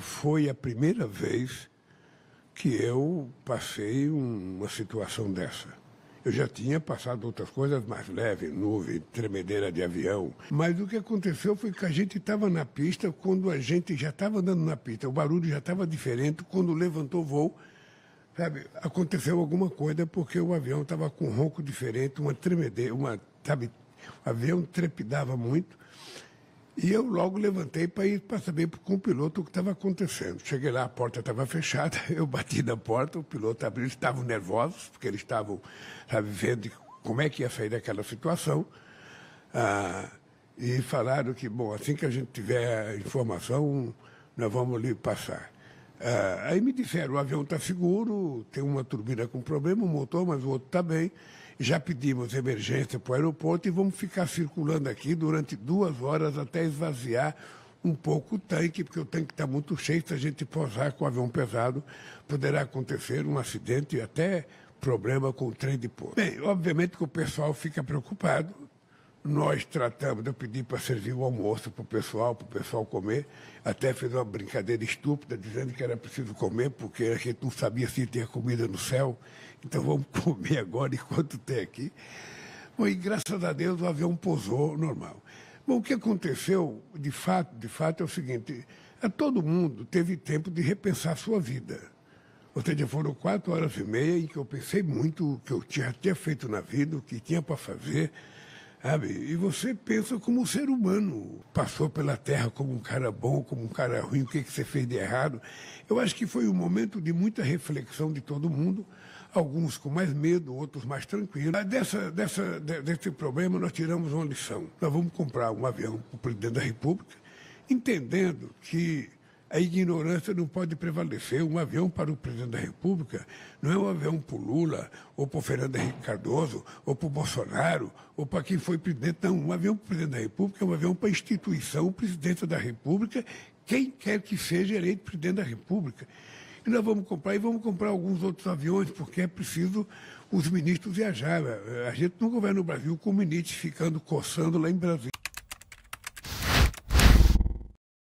foi a primeira vez que eu passei uma situação dessa. Eu já tinha passado outras coisas mais leves, nuvem, tremedeira de avião. Mas o que aconteceu foi que a gente estava na pista, quando a gente já estava andando na pista, o barulho já estava diferente, quando levantou o voo, sabe, aconteceu alguma coisa porque o avião estava com um ronco diferente, uma tremedeira, uma, sabe, o avião trepidava muito. E eu logo levantei para ir para saber com o piloto o que estava acontecendo. Cheguei lá, a porta estava fechada, eu bati na porta, o piloto abriu, eles estavam nervosos, porque eles estavam vivendo como é que ia sair daquela situação. Ah, e falaram que, bom, assim que a gente tiver a informação, nós vamos lhe passar. Ah, aí me disseram, o avião está seguro, tem uma turbina com problema, o motor, mas o outro está bem. Já pedimos emergência para o aeroporto e vamos ficar circulando aqui durante duas horas até esvaziar um pouco o tanque, porque o tanque está muito cheio, se a gente forzar com o avião pesado, poderá acontecer um acidente e até problema com o trem de pouso. Bem, obviamente que o pessoal fica preocupado, nós tratamos, eu pedi para servir o almoço para o pessoal, para o pessoal comer. Até fiz uma brincadeira estúpida, dizendo que era preciso comer, porque a gente não sabia se tinha comida no céu. Então vamos comer agora enquanto tem aqui. Bom, e graças a Deus o avião pousou normal. Bom, o que aconteceu, de fato, de fato é o seguinte, é todo mundo teve tempo de repensar a sua vida. Ou seja, foram quatro horas e meia em que eu pensei muito o que eu tinha até feito na vida, o que tinha para fazer, Sabe? E você pensa como um ser humano. Passou pela terra como um cara bom, como um cara ruim, o que, que você fez de errado. Eu acho que foi um momento de muita reflexão de todo mundo, alguns com mais medo, outros mais tranquilos. Dessa, dessa, desse problema nós tiramos uma lição. Nós vamos comprar um avião para o presidente da República, entendendo que a ignorância não pode prevalecer. Um avião para o presidente da República não é um avião para o Lula, ou para o Fernando Henrique Cardoso, ou para o Bolsonaro, ou para quem foi presidente. Não, um avião para o presidente da República é um avião para a instituição, o presidente da República, quem quer que seja eleito presidente da República. E nós vamos comprar, e vamos comprar alguns outros aviões, porque é preciso os ministros viajar. A gente não governa o Brasil com ministros ficando coçando lá em Brasília.